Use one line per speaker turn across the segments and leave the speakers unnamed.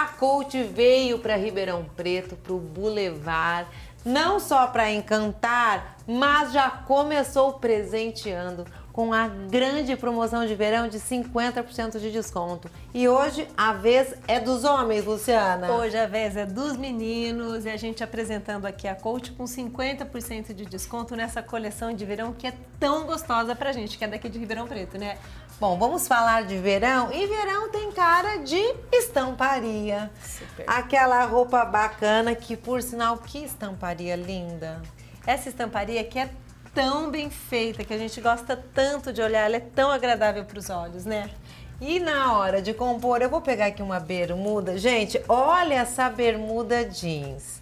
a coach veio para Ribeirão Preto, para o Boulevard, não só para encantar, mas já começou presenteando com a grande promoção de verão de 50% de desconto. E hoje a vez é dos homens, Luciana. Hoje
a vez é dos meninos e a gente apresentando aqui a Coach com 50% de desconto nessa coleção de verão que é tão gostosa pra gente, que é daqui de Ribeirão
Preto, né? Bom, vamos falar de verão. E verão cara de estamparia. Super. Aquela roupa bacana que, por sinal, que estamparia linda. Essa estamparia que é tão bem feita, que a gente gosta tanto de olhar, ela é tão agradável para os olhos, né? E na hora de compor, eu vou pegar aqui uma bermuda. Gente, olha essa bermuda jeans.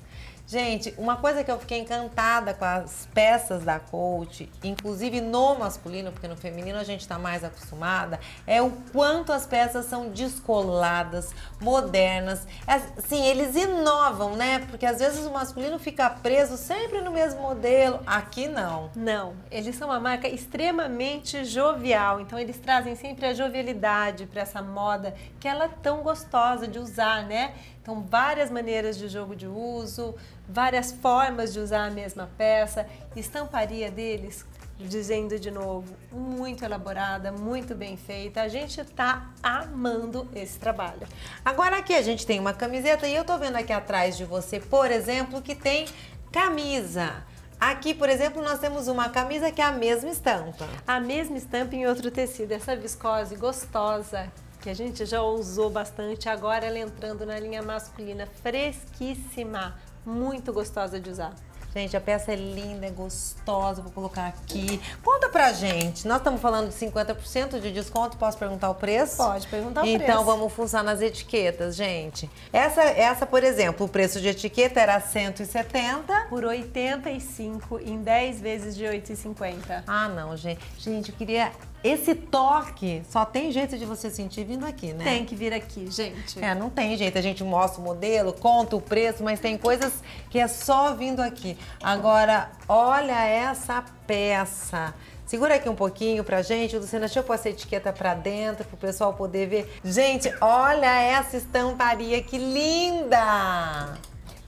Gente, uma coisa que eu fiquei encantada com as peças da coach, inclusive no masculino, porque no feminino a gente está mais acostumada, é o quanto as peças são descoladas, modernas. É, Sim, eles inovam, né? Porque às vezes o masculino fica preso sempre no mesmo modelo. Aqui não. Não,
eles são uma marca extremamente jovial, então eles trazem sempre a jovialidade para essa moda que ela é tão gostosa de usar, né? Então, várias maneiras de jogo de uso, várias formas de usar a mesma peça, estamparia deles, dizendo de novo, muito elaborada,
muito bem feita. A gente tá amando esse trabalho. Agora aqui a gente tem uma camiseta e eu tô vendo aqui atrás de você, por exemplo, que tem camisa. Aqui, por exemplo, nós temos uma camisa que é a mesma estampa. A mesma estampa em outro
tecido, essa viscose gostosa, que a gente já usou bastante, agora ela entrando na linha masculina, fresquíssima muito gostosa de usar.
Gente, a peça é linda, é gostosa, vou colocar aqui. Qual Conta pra gente. Nós estamos falando de 50% de desconto. Posso perguntar o preço? Pode perguntar o então, preço. Então vamos funcionar nas etiquetas, gente. Essa, essa, por exemplo, o preço de etiqueta era 170 por
85 em 10 vezes de 8,50. Ah, não, gente.
Gente, eu queria esse toque só tem jeito de você sentir vindo aqui, né? Tem que vir aqui, gente. É, não tem jeito. A gente mostra o modelo, conta o preço, mas tem coisas que é só vindo aqui. Agora, olha essa peça. Segura aqui um pouquinho pra gente. Luciana, deixa eu pôr essa etiqueta pra dentro pro pessoal poder ver. Gente, olha essa estamparia que linda!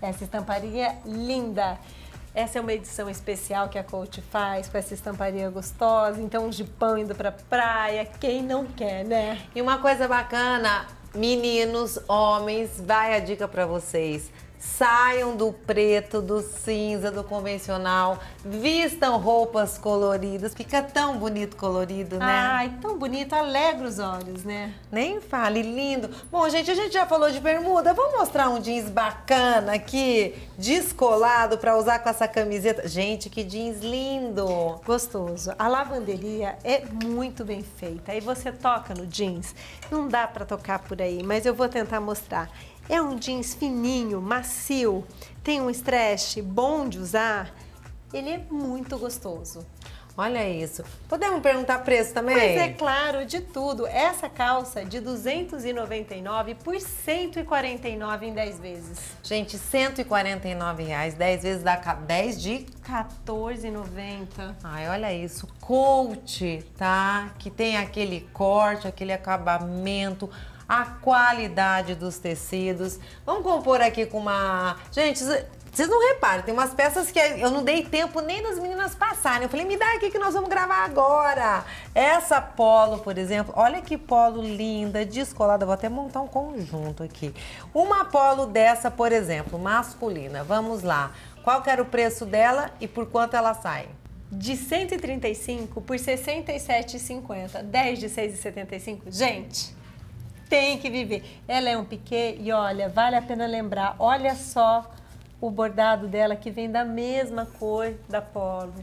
Essa estamparia linda! Essa
é uma edição especial que a Coach faz com essa estamparia gostosa, então de pão indo pra
praia, quem não quer, né? E uma coisa bacana, meninos, homens, vai a dica para vocês. Saiam do preto, do cinza, do convencional. Vistam roupas coloridas. Fica tão bonito colorido, né? Ai, tão bonito. Alegra os olhos, né? Nem fale, lindo. Bom, gente, a gente já falou de bermuda. Vamos mostrar um jeans bacana aqui, descolado, para usar com essa camiseta. Gente, que jeans lindo. Gostoso. A lavanderia é muito bem
feita. Aí você toca no jeans. Não dá para tocar por aí, mas eu vou tentar mostrar. É um jeans fininho, macio, tem um stretch bom de usar. Ele é muito gostoso. Olha isso. Podemos perguntar preço também? Mas é claro, de tudo. Essa calça de 299 por 149 em 10 vezes.
Gente, 149 reais, 10 vezes dá 10 de 14,90. Ai, olha isso. Coach, tá? Que tem aquele corte, aquele acabamento a qualidade dos tecidos. Vamos compor aqui com uma... Gente, vocês não reparam, tem umas peças que eu não dei tempo nem das meninas passarem. Eu falei, me dá aqui que nós vamos gravar agora. Essa polo, por exemplo, olha que polo linda, descolada. Vou até montar um conjunto aqui. Uma polo dessa, por exemplo, masculina. Vamos lá. Qual que era o preço dela e por quanto ela sai? De 135 por 67,50.
10 de 6,75. Gente tem que viver. Ela é um piquê e olha, vale a pena lembrar. Olha só o bordado dela que vem da mesma
cor da polo.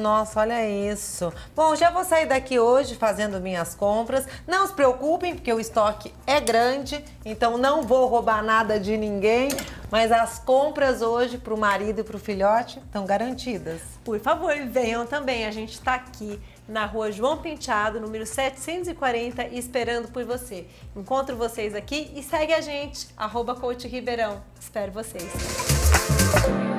Nossa, olha isso. Bom, já vou sair daqui hoje fazendo minhas compras. Não se preocupem, porque o estoque é grande, então não vou roubar nada de ninguém. Mas as compras hoje para o marido e para o filhote estão garantidas. Por
favor, venham também. A gente está aqui na rua João Penteado, número 740, esperando por você. Encontro vocês aqui e segue a gente, arroba Coach Ribeirão. Espero vocês.